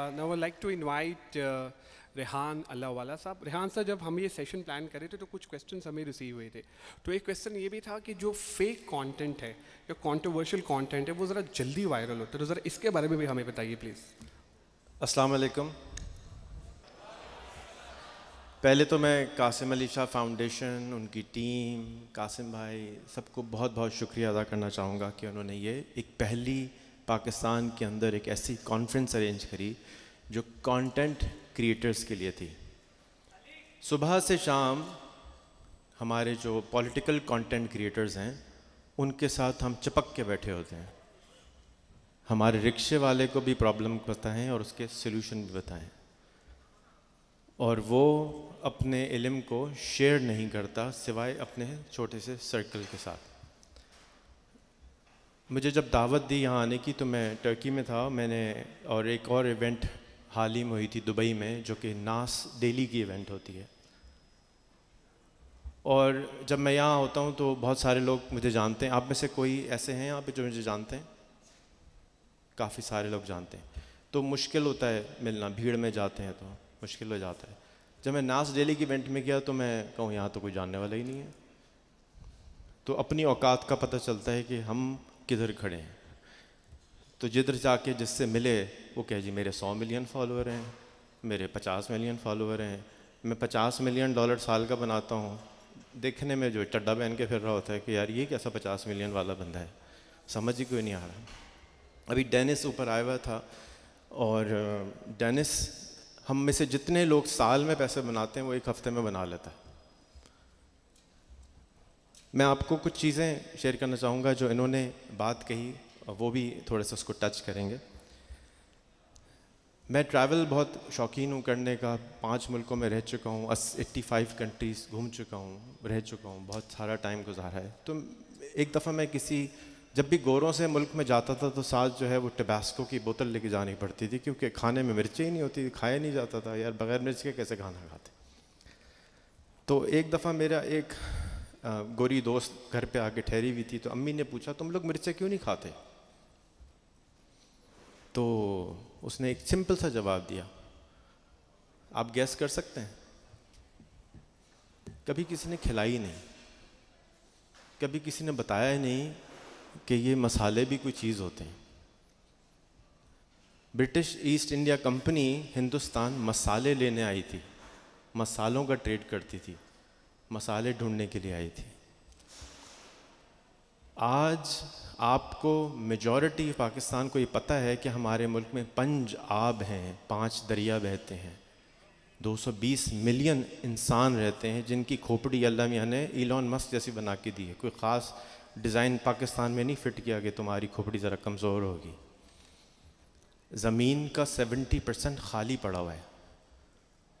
Uh, now I would like to invite uh, Rehan अल्लाहवाला साहब रेहान साहब जब हम ये सेशन प्लान कर रहे थे तो कुछ क्वेश्चन हमें रिसीव हुए थे तो एक क्वेश्चन ये भी था कि जो फेक कंटेंट है या कंट्रोवर्शियल कंटेंट है वो ज़रा जल्दी वायरल होता है तो ज़रा इसके बारे में भी हमें बताइए प्लीज़ अस्सलाम वालेकुम पहले तो मैं कासिम अली शाह फाउंडेशन उनकी टीम कासिम भाई सबको बहुत बहुत शुक्रिया अदा करना चाहूँगा कि उन्होंने ये एक पहली पाकिस्तान के अंदर एक ऐसी कॉन्फ्रेंस अरेंज करी जो कंटेंट क्रिएटर्स के लिए थी सुबह से शाम हमारे जो पॉलिटिकल कंटेंट क्रिएटर्स हैं उनके साथ हम चिपक के बैठे होते हैं हमारे रिक्शे वाले को भी प्रॉब्लम बताएं और उसके सोल्यूशन भी बताएं और वो अपने इलम को शेयर नहीं करता सिवाय अपने छोटे से सर्कल के साथ मुझे जब दावत दी यहाँ आने की तो मैं टर्की में था मैंने और एक और इवेंट हाल ही में हुई थी दुबई में जो कि नास डेली की इवेंट होती है और जब मैं यहाँ होता हूँ तो बहुत सारे लोग मुझे जानते हैं आप में से कोई ऐसे हैं यहाँ पे जो मुझे जानते हैं काफ़ी सारे लोग जानते हैं तो मुश्किल होता है मिलना भीड़ में जाते हैं तो मुश्किल हो जाता है जब मैं नास डेली की इवेंट में गया तो मैं कहूँ यहाँ तो कोई जानने वाला ही नहीं है तो अपनी औकात का पता चलता है कि हम किधर खड़े हैं तो जिधर जाके जिससे मिले वो कहे जी मेरे सौ मिलियन फॉलोअर हैं मेरे पचास मिलियन फॉलोअर हैं मैं पचास मिलियन डॉलर साल का बनाता हूँ देखने में जो चड्डा पहन के फिर रहा होता है कि यार ये कैसा पचास मिलियन वाला बंदा है समझ ही कोई नहीं आ रहा अभी डेनिस ऊपर आया हुआ था और डेनिस हम में से जितने लोग साल में पैसे बनाते हैं वो एक हफ्ते में बना लेता है मैं आपको कुछ चीज़ें शेयर करना चाहूँगा जो इन्होंने बात कही वो भी थोड़ा सा उसको टच करेंगे मैं ट्रैवल बहुत शौकीन हूँ करने का पांच मुल्कों में रह चुका हूँ अस एट्टी फाइव कंट्रीज़ घूम चुका हूँ रह चुका हूँ बहुत सारा टाइम गुजारा है तो एक दफ़ा मैं किसी जब भी गोरों से मुल्क में जाता था तो साथ जो है वो टबैसको की बोतल लेके जानी पड़ती थी क्योंकि खाने में मिर्चें ही नहीं होती थी खाया नहीं जाता था यार बगैर मिर्च के कैसे खाना खाते तो एक दफ़ा मेरा एक गोरी दोस्त घर पे आके ठहरी हुई थी तो अम्मी ने पूछा तुम लोग मिर्चें क्यों नहीं खाते तो उसने एक सिंपल सा जवाब दिया आप गैस कर सकते हैं कभी किसी ने खिलाई नहीं कभी किसी ने बताया ही नहीं कि ये मसाले भी कोई चीज़ होते हैं British East India Company Hindustan मसाले लेने आई थी मसालों का ट्रेड करती थी मसाले ढूंढने के लिए आई थी आज आपको मेजॉरिटी पाकिस्तान को ये पता है कि हमारे मुल्क में पंज आब हैं पांच दरिया बहते हैं 220 मिलियन इंसान रहते हैं जिनकी खोपड़ी अल्लाह मियाँ ने एलॉन मस्क जैसी बना के दी है कोई ख़ास डिज़ाइन पाकिस्तान में नहीं फिट किया कि तुम्हारी खोपड़ी ज़रा कमज़ोर होगी ज़मीन का 70 परसेंट खाली पड़ा हुआ है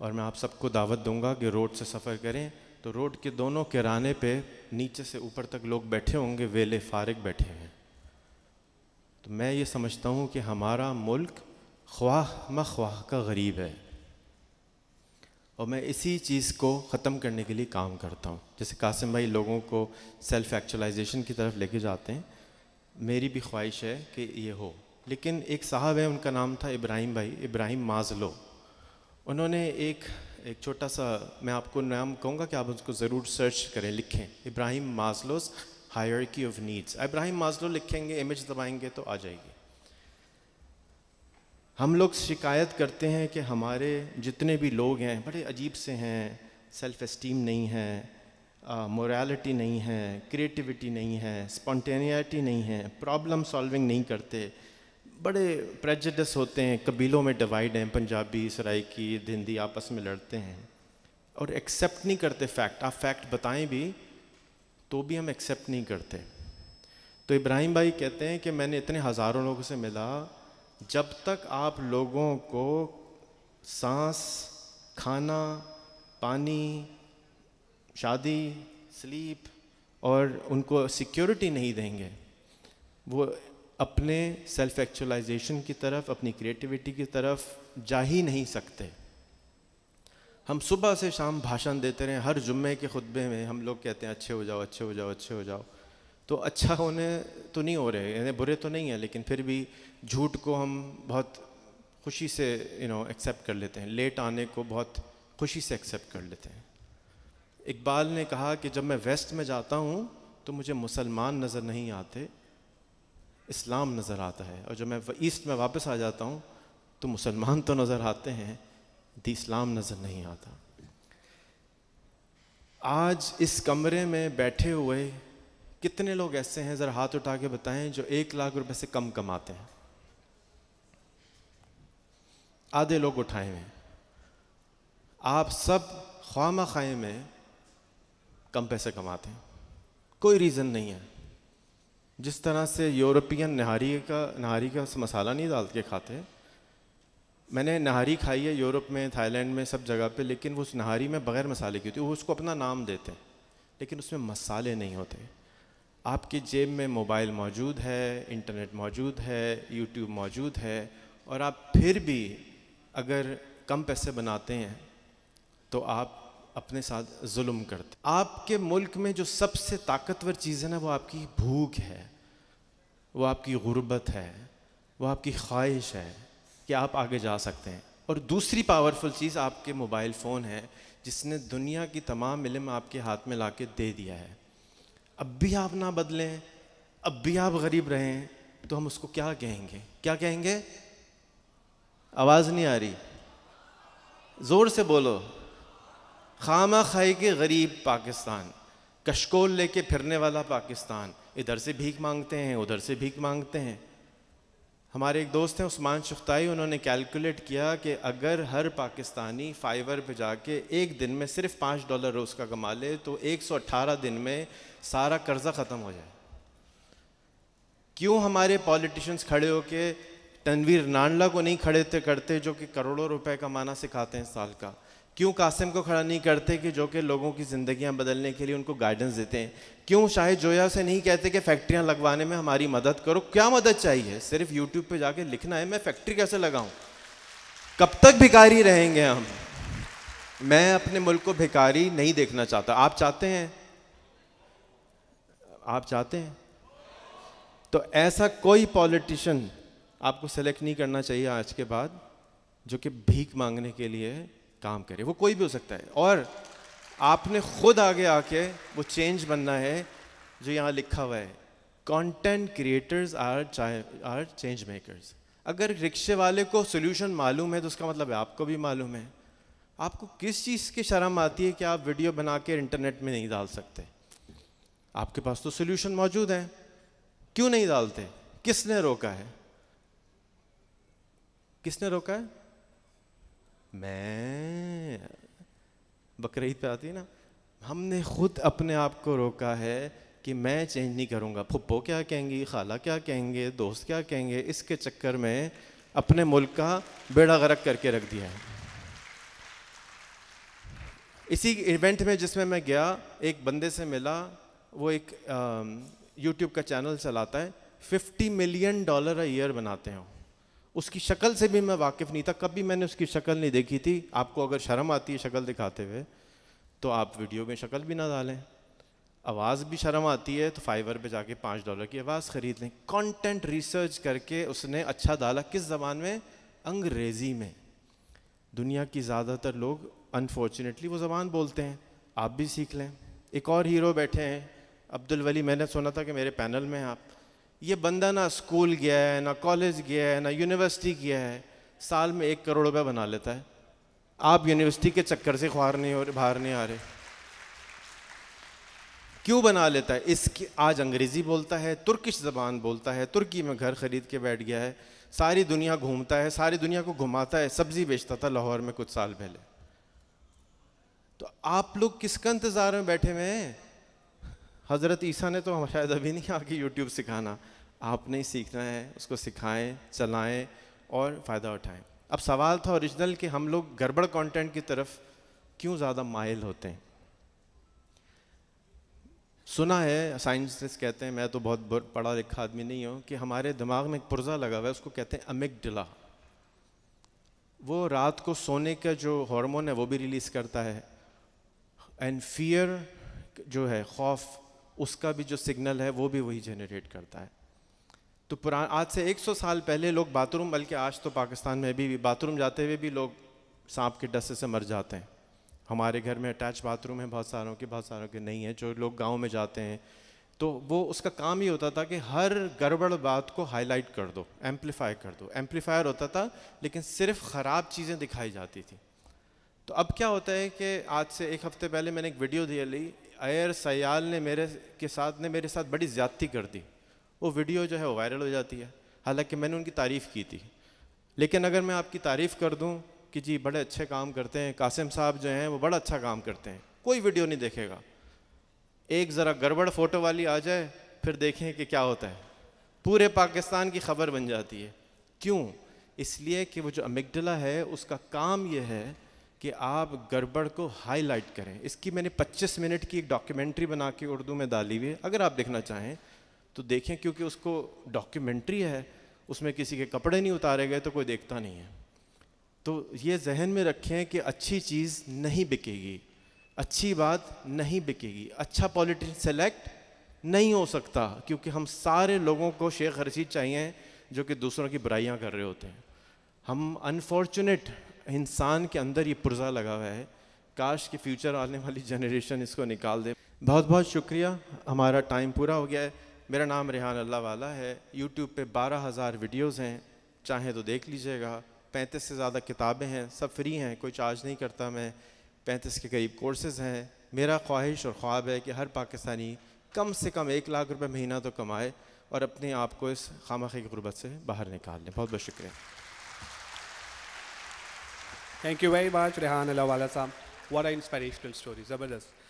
और मैं आप सबको दावत दूंगा कि रोड से सफ़र करें तो रोड के दोनों किराने पे नीचे से ऊपर तक लोग बैठे होंगे वेले फारग बैठे हैं तो मैं ये समझता हूँ कि हमारा मुल्क ख्वाह मख्वाह का गरीब है और मैं इसी चीज़ को ख़त्म करने के लिए काम करता हूँ जैसे कासिम भाई लोगों को सेल्फ़ एक्चुलाइजेशन की तरफ लेके जाते हैं मेरी भी ख्वाहिश है कि ये हो लेकिन एक साहब है उनका नाम था इब्राहिम भाई इब्राहिम माजलो उन्होंने एक एक छोटा सा मैं आपको नाम कहूँगा कि आप उसको ज़रूर सर्च करें लिखें Abraham Maslow's hierarchy of needs Abraham Maslow लिखेंगे इमेज दबाएंगे तो आ जाएगी हम लोग शिकायत करते हैं कि हमारे जितने भी लोग हैं बड़े अजीब से हैं सेल्फ इस्टीम नहीं है मोरालिटी नहीं है क्रिएटिविटी नहीं है स्पॉन्टेनिटी नहीं है प्रॉब्लम सॉल्विंग नहीं करते बड़े प्रेजडस होते हैं कबीलों में डिवाइड हैं पंजाबी सराइकी हिंदी आपस में लड़ते हैं और एक्सेप्ट नहीं करते फैक्ट आप फैक्ट बताएं भी तो भी हम एक्सेप्ट नहीं करते तो इब्राहिम भाई कहते हैं कि मैंने इतने हज़ारों लोगों से मिला जब तक आप लोगों को सांस खाना पानी शादी स्लीप और उनको सिक्योरिटी नहीं देंगे वो अपने सेल्फ एक्चुअलाइजेशन की तरफ अपनी क्रिएटिविटी की तरफ जा ही नहीं सकते हम सुबह से शाम भाषण देते रहे हर जुम्मे के खुतबे में हम लोग कहते हैं अच्छे हो जाओ अच्छे हो जाओ अच्छे हो जाओ तो अच्छा होने तो नहीं हो रहे यानी बुरे तो नहीं हैं लेकिन फिर भी झूठ को हम बहुत खुशी से यू नो एक्सेप्ट कर लेते हैं लेट आने को बहुत खुशी से एक्सेप्ट कर लेते हैं इकबाल ने कहा कि जब मैं वेस्ट में जाता हूँ तो मुझे मुसलमान नज़र नहीं आते इस्लाम नज़र आता है और जब मैं ईस्ट में वापस आ जाता हूँ तो मुसलमान तो नज़र आते हैं दी इस्लाम नज़र नहीं आता आज इस कमरे में बैठे हुए कितने लोग ऐसे हैं ज़रा हाथ उठा के बताएं जो एक लाख रुपए से कम कमाते हैं आधे लोग उठाए हुए हैं आप सब ख्वा खाए में कम पैसे कमाते हैं कोई रीज़न नहीं है जिस तरह से यूरोपियन नहारी का नहारी का मसाला नहीं डाल के खाते मैंने नहारी खाई है यूरोप में थाईलैंड में सब जगह पे लेकिन वो उस नहारी में बग़ैर मसाले की होती है वो उसको अपना नाम देते हैं लेकिन उसमें मसाले नहीं होते आपकी जेब में मोबाइल मौजूद है इंटरनेट मौजूद है यूट्यूब मौजूद है और आप फिर भी अगर कम पैसे बनाते हैं तो आप अपने साथ जुल्म करते आपके मुल्क में जो सबसे ताकतवर चीज़ है ना वो आपकी भूख है वो आपकी गुर्बत है वो आपकी ख्वाहिश है कि आप आगे जा सकते हैं और दूसरी पावरफुल चीज़ आपके मोबाइल फ़ोन है जिसने दुनिया की तमाम इलम आपके हाथ में ला के दे दिया है अब भी आप ना बदलें अब भी आप गरीब रहें तो हम उसको क्या कहेंगे क्या कहेंगे आवाज़ नहीं आ रही ज़ोर से बोलो खामा खाई के गरीब पाकिस्तान कशकोल लेके फिरने वाला पाकिस्तान इधर से भीख मांगते हैं उधर से भीख मांगते हैं हमारे एक दोस्त हैं उस्मान शुख्ताई उन्होंने कैलकुलेट किया कि अगर हर पाकिस्तानी फाइवर पे जाके एक दिन में सिर्फ पाँच डॉलर रोज़ का कमा ले तो 118 दिन में सारा कर्ज़ा ख़त्म हो जाए क्यों हमारे पॉलिटिशियंस खड़े होके तनवीर नानला को नहीं खड़े थे करते जो कि करोड़ों रुपए कमाना सिखाते हैं साल का क्यों कासिम को खड़ा नहीं करते कि जो कि लोगों की ज़िंदगियां बदलने के लिए उनको गाइडेंस देते हैं क्यों शाहिद जोया से नहीं कहते कि फैक्ट्रियां लगवाने में हमारी मदद करो क्या मदद चाहिए सिर्फ यूट्यूब पे जाके लिखना है मैं फैक्ट्री कैसे लगाऊं कब तक भिकारी रहेंगे हम मैं अपने मुल्क को भिकारी नहीं देखना चाहता आप चाहते हैं आप चाहते हैं तो ऐसा कोई पॉलिटिशन आपको सेलेक्ट नहीं करना चाहिए आज के बाद जो कि भीख मांगने के लिए काम करे वो कोई भी हो सकता है और आपने खुद आगे आके वो चेंज बनना है जो यहाँ लिखा हुआ है content creators are are change makers अगर रिक्शे वाले को सोल्यूशन मालूम है तो उसका मतलब है आपको भी मालूम है आपको किस चीज़ की शर्म आती है कि आप वीडियो बना के इंटरनेट में नहीं डाल सकते आपके पास तो सोल्यूशन मौजूद है क्यों नहीं डालते किसने रोका है किसने रोका है मैं बकरीद पे आती है ना हमने खुद अपने आप को रोका है कि मैं चेंज नहीं करूँगा फुप्पो क्या कहेंगी खाला क्या कहेंगे दोस्त क्या कहेंगे इसके चक्कर में अपने मुल्क का बेड़ा गरक करके रख दिया है इसी इवेंट में जिसमें मैं गया एक बंदे से मिला वो एक यूट्यूब का चैनल चलाता है 50 मिलियन डॉलर अ ईयर बनाते हैं उसकी शक्ल से भी मैं वाकिफ़ नहीं था कभी मैंने उसकी शक्ल नहीं देखी थी आपको अगर शर्म आती है शक्ल दिखाते हुए तो आप वीडियो में शक्ल भी ना डालें आवाज़ भी शर्म आती है तो फाइवर पे जाके पाँच डॉलर की आवाज़ ख़रीद लें कंटेंट रिसर्च करके उसने अच्छा डाला किस जबान में अंग्रेज़ी में दुनिया की ज़्यादातर लोग अनफॉर्चुनेटली वो ज़बान बोलते हैं आप भी सीख लें एक और हीरो बैठे हैं अब्दुल वली मैंने सुना था कि मेरे पैनल में हैं आप ये बंदा ना स्कूल गया है ना कॉलेज गया है ना यूनिवर्सिटी गया है साल में एक करोड़ रुपया बना लेता है आप यूनिवर्सिटी के चक्कर से ख्वार नहीं हो रहे बाहर नहीं आ रहे क्यों बना लेता है इसकी आज अंग्रेज़ी बोलता है तुर्किश ज़बान बोलता है तुर्की में घर ख़रीद के बैठ गया है सारी दुनिया घूमता है सारी दुनिया को घुमाता है सब्ज़ी बेचता था लाहौर में कुछ साल पहले तो आप लोग किसका इंतज़ार में बैठे हुए हैं हज़रत ईसा ने तो हम शायद अभी नहीं कि यूट्यूब सिखाना आपने ही सीखना है उसको सिखाएं चलाएं और फ़ायदा उठाएं अब सवाल था ओरिजिनल कि हम लोग गड़बड़ कंटेंट की तरफ क्यों ज़्यादा मायल होते हैं सुना है साइंटिस्ट कहते हैं मैं तो बहुत पढ़ा लिखा आदमी नहीं हूँ कि हमारे दिमाग में एक पुर्जा लगा हुआ है उसको कहते हैं अमिगडला वो रात को सोने का जो हार्मोन है वो भी रिलीज़ करता है एंड फियर जो है खौफ उसका भी जो सिग्नल है वो भी वही जनरेट करता है तो पुरान आज से 100 साल पहले लोग बाथरूम बल्कि आज तो पाकिस्तान में भी बाथरूम जाते हुए भी लोग सांप के डस्से से मर जाते हैं हमारे घर में अटैच बाथरूम है बहुत सारों के बहुत सारों के नहीं हैं जो लोग गाँव में जाते हैं तो वो उसका काम ही होता था कि हर गड़बड़ बात को हाईलाइट कर दो एम्पलीफाई कर दो एम्पलीफायर होता था लेकिन सिर्फ ख़राब चीज़ें दिखाई जाती थी तो अब क्या होता है कि आज से एक हफ्ते पहले मैंने एक वीडियो दे ली अयर सयाल ने मेरे के साथ ने मेरे साथ बड़ी ज़्यादती कर दी वो वीडियो जो है वो वायरल हो जाती है हालांकि मैंने उनकी तारीफ़ की थी लेकिन अगर मैं आपकी तारीफ़ कर दूं कि जी बड़े अच्छे काम करते हैं कासिम साहब जो हैं वो बड़ा अच्छा काम करते हैं कोई वीडियो नहीं देखेगा एक ज़रा गड़बड़ फ़ोटो वाली आ जाए फिर देखें कि क्या होता है पूरे पाकिस्तान की खबर बन जाती है क्यों इसलिए कि वो जो अमिगडला है उसका काम यह है कि आप गड़बड़ को हाईलाइट करें इसकी मैंने 25 मिनट की एक डॉक्यूमेंट्री बना के उर्दू में डाली हुई है अगर आप देखना चाहें तो देखें क्योंकि उसको डॉक्यूमेंट्री है उसमें किसी के कपड़े नहीं उतारे गए तो कोई देखता नहीं है तो ये जहन में रखें कि अच्छी चीज़ नहीं बिकेगी अच्छी बात नहीं बिकेगी अच्छा पॉलिटिशन सेलेक्ट नहीं हो सकता क्योंकि हम सारे लोगों को शेख रशीद चाहिए जो कि दूसरों की बुराइयाँ कर रहे होते हैं हम अनफॉर्चुनेट इंसान के अंदर ये पुर्जा लगा हुआ है काश के फ्यूचर आने वाली जनरेशन इसको निकाल दे बहुत बहुत शुक्रिया हमारा टाइम पूरा हो गया है मेरा नाम रेहान अल्लाह वाला है यूट्यूब पे बारह हज़ार वीडियोज़ हैं चाहे तो देख लीजिएगा पैंतीस से ज़्यादा किताबें हैं सब फ्री हैं कोई चार्ज नहीं करता मैं पैंतीस के करीब कोर्सेज़ हैं मेरा ख्वाहिश और ख्वाब है कि हर पाकिस्तानी कम से कम एक लाख रुपये महीना तो कमाए और अपने आप को इस खामा गुर्बत से बाहर निकाल लें बहुत बहुत शुक्रिया Thank you very much, Rehan Alawala Sam. What an inspirational story. Zabardast.